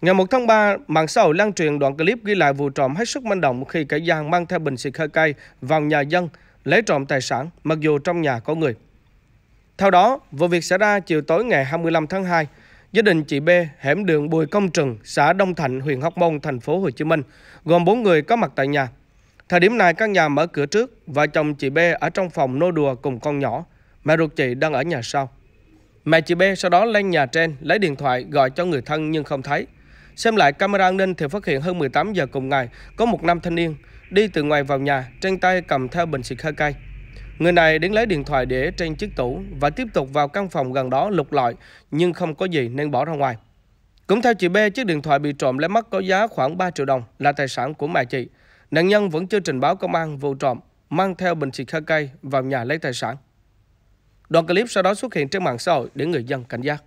Ngày 1 tháng 3, mạng xã hội lan truyền đoạn clip ghi lại vụ trộm hết sức manh động khi kẻ gian mang theo bình xịt hơi cay vào nhà dân lấy trộm tài sản mặc dù trong nhà có người. Theo đó, vụ việc xảy ra chiều tối ngày 25 tháng 2, gia đình chị B hẻm đường Bùi Công Trừng, xã Đông Thạnh, huyện Hóc Môn, thành phố Hồ Chí Minh, gồm 4 người có mặt tại nhà. Thời điểm này căn nhà mở cửa trước và chồng chị B ở trong phòng nô đùa cùng con nhỏ, mẹ ruột chị đang ở nhà sau. Mẹ chị B sau đó lên nhà trên lấy điện thoại gọi cho người thân nhưng không thấy. Xem lại camera an ninh thì phát hiện hơn 18 giờ cùng ngày, có một nam thanh niên đi từ ngoài vào nhà, trên tay cầm theo bình xịt hơi cay. Người này đến lấy điện thoại để trên chiếc tủ và tiếp tục vào căn phòng gần đó lục lọi, nhưng không có gì nên bỏ ra ngoài. Cũng theo chị B, chiếc điện thoại bị trộm lấy mất có giá khoảng 3 triệu đồng là tài sản của mẹ chị. Nạn nhân vẫn chưa trình báo công an vụ trộm, mang theo bình xịt hơi cay vào nhà lấy tài sản. Đoạn clip sau đó xuất hiện trên mạng xã hội để người dân cảnh giác.